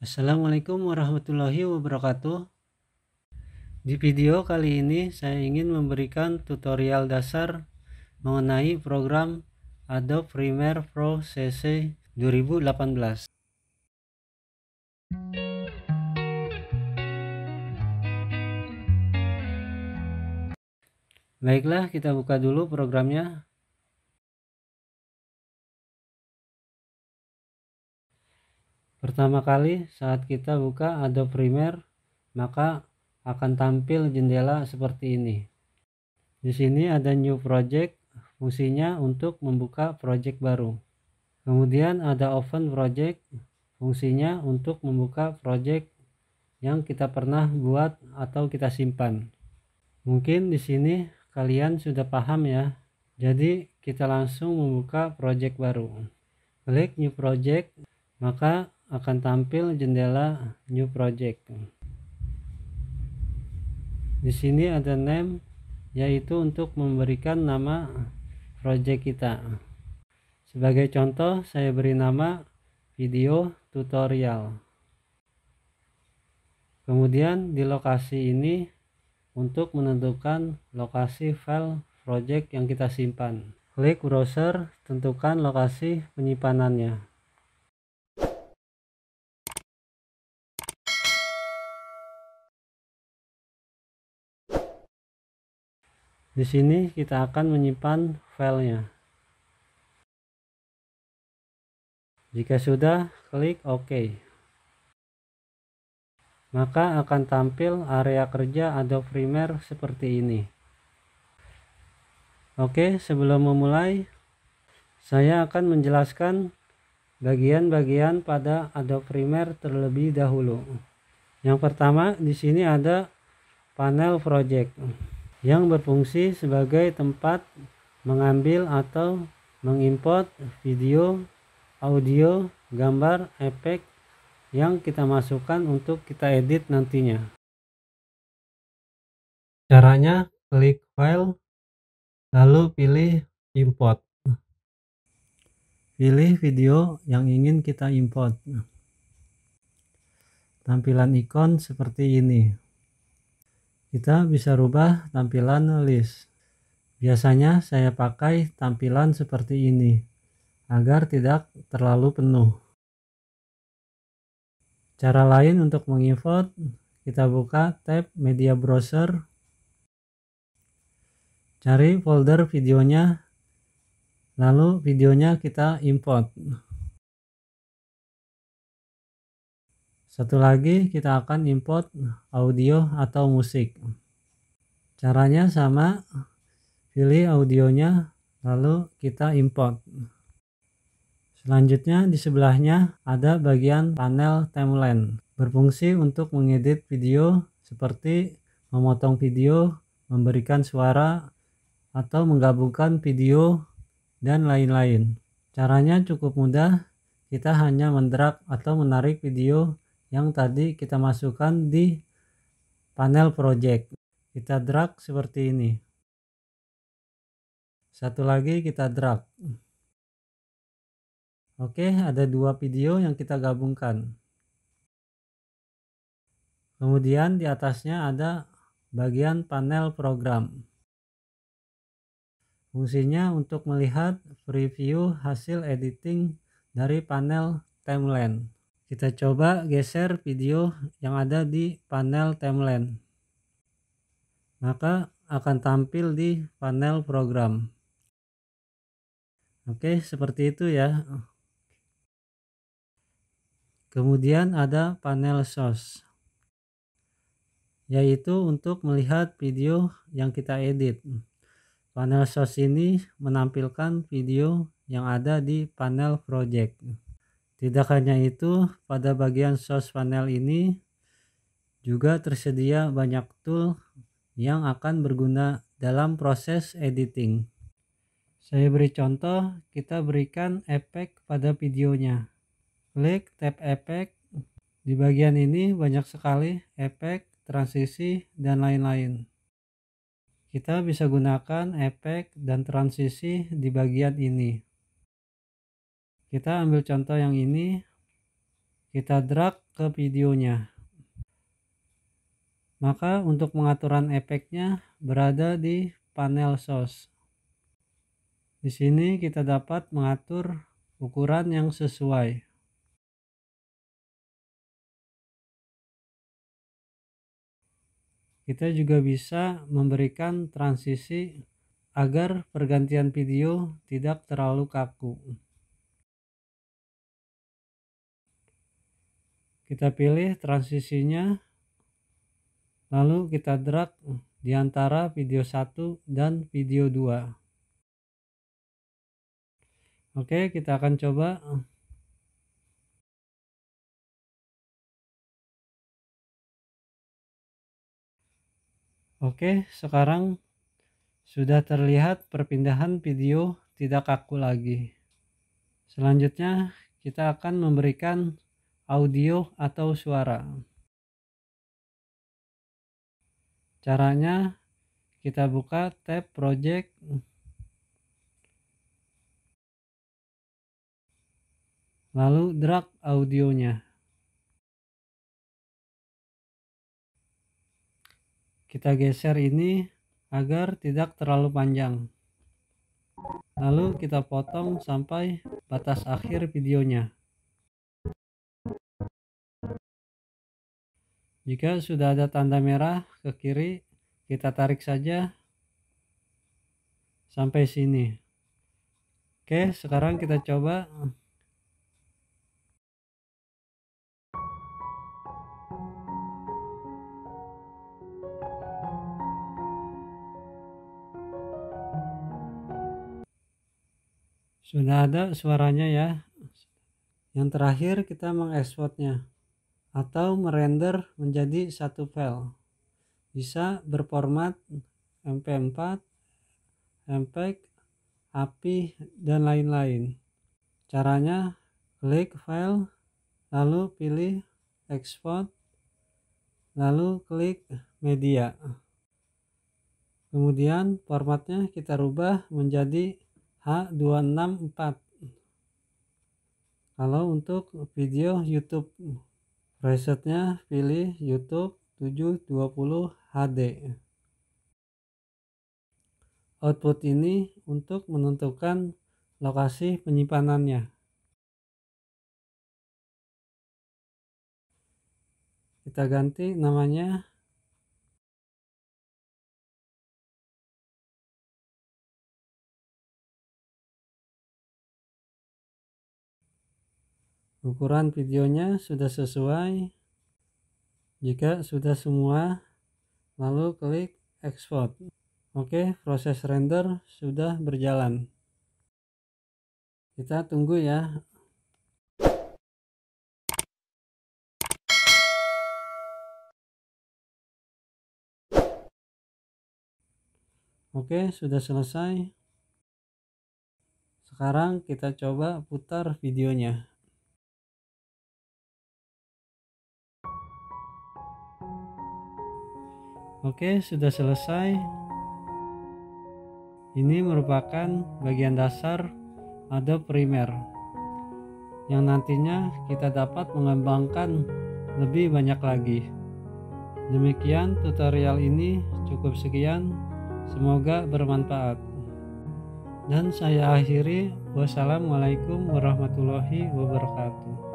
Assalamualaikum warahmatullahi wabarakatuh. Di video kali ini saya ingin memberikan tutorial dasar mengenai program Adobe Premiere Pro CC 2018. Baiklah, kita buka dulu programnya. Pertama kali saat kita buka Adobe Premiere, maka akan tampil jendela seperti ini. Di sini ada new project, fungsinya untuk membuka project baru. Kemudian ada open project, fungsinya untuk membuka project yang kita pernah buat atau kita simpan. Mungkin di sini kalian sudah paham ya. Jadi kita langsung membuka project baru. Klik new project, maka akan tampil jendela new project di sini ada name yaitu untuk memberikan nama project kita sebagai contoh saya beri nama video tutorial kemudian di lokasi ini untuk menentukan lokasi file project yang kita simpan klik browser tentukan lokasi penyimpanannya Di sini kita akan menyimpan filenya. Jika sudah, klik OK. Maka akan tampil area kerja Adobe Premiere seperti ini. Oke, sebelum memulai, saya akan menjelaskan bagian-bagian pada Adobe Premiere terlebih dahulu. Yang pertama, di sini ada panel project yang berfungsi sebagai tempat mengambil atau mengimpor video, audio, gambar, efek yang kita masukkan untuk kita edit nantinya. Caranya klik file lalu pilih import. Pilih video yang ingin kita import. Tampilan ikon seperti ini. Kita bisa rubah tampilan list. Biasanya saya pakai tampilan seperti ini agar tidak terlalu penuh. Cara lain untuk mengimport, kita buka tab media browser, cari folder videonya, lalu videonya kita import. Satu lagi kita akan import audio atau musik. Caranya sama, pilih audionya lalu kita import. Selanjutnya di sebelahnya ada bagian panel timeline. Berfungsi untuk mengedit video seperti memotong video, memberikan suara, atau menggabungkan video dan lain-lain. Caranya cukup mudah, kita hanya mendrag atau menarik video yang tadi kita masukkan di panel project kita drag seperti ini satu lagi kita drag oke ada dua video yang kita gabungkan kemudian di atasnya ada bagian panel program fungsinya untuk melihat preview hasil editing dari panel timeline kita coba geser video yang ada di panel timeline. Maka akan tampil di panel program. Oke, seperti itu ya. Kemudian ada panel source, yaitu untuk melihat video yang kita edit. Panel source ini menampilkan video yang ada di panel project. Tidak hanya itu, pada bagian source panel ini juga tersedia banyak tool yang akan berguna dalam proses editing. Saya beri contoh, kita berikan efek pada videonya. Klik tab efek. Di bagian ini banyak sekali efek, transisi, dan lain-lain. Kita bisa gunakan efek dan transisi di bagian ini kita ambil contoh yang ini kita drag ke videonya maka untuk pengaturan efeknya berada di panel source di sini kita dapat mengatur ukuran yang sesuai. Kita juga bisa memberikan transisi agar pergantian video tidak terlalu kaku. kita pilih transisinya lalu kita drag di antara video 1 dan video 2 oke kita akan coba oke sekarang sudah terlihat perpindahan video tidak kaku lagi selanjutnya kita akan memberikan audio atau suara. Caranya kita buka tab project lalu drag audionya. Kita geser ini agar tidak terlalu panjang. Lalu kita potong sampai batas akhir videonya. jika sudah ada tanda merah ke kiri kita tarik saja sampai sini oke sekarang kita coba sudah ada suaranya ya yang terakhir kita mengekspornya atau merender menjadi satu file. Bisa berformat MP4, MPEG, API, dan lain-lain. Caranya, klik file, lalu pilih export, lalu klik media. Kemudian formatnya kita rubah menjadi H264. Kalau untuk video YouTube Resetnya pilih YouTube 720 HD. Output ini untuk menentukan lokasi penyimpanannya. Kita ganti namanya ukuran videonya sudah sesuai jika sudah semua lalu klik export oke proses render sudah berjalan kita tunggu ya Oke, sudah selesai. Sekarang kita coba putar videonya. Oke, sudah selesai. Ini merupakan bagian dasar Adobe Premiere yang nantinya kita dapat mengembangkan lebih banyak lagi. Demikian tutorial ini cukup sekian. Semoga bermanfaat. Dan saya akhiri, wassalamualaikum warahmatullahi wabarakatuh.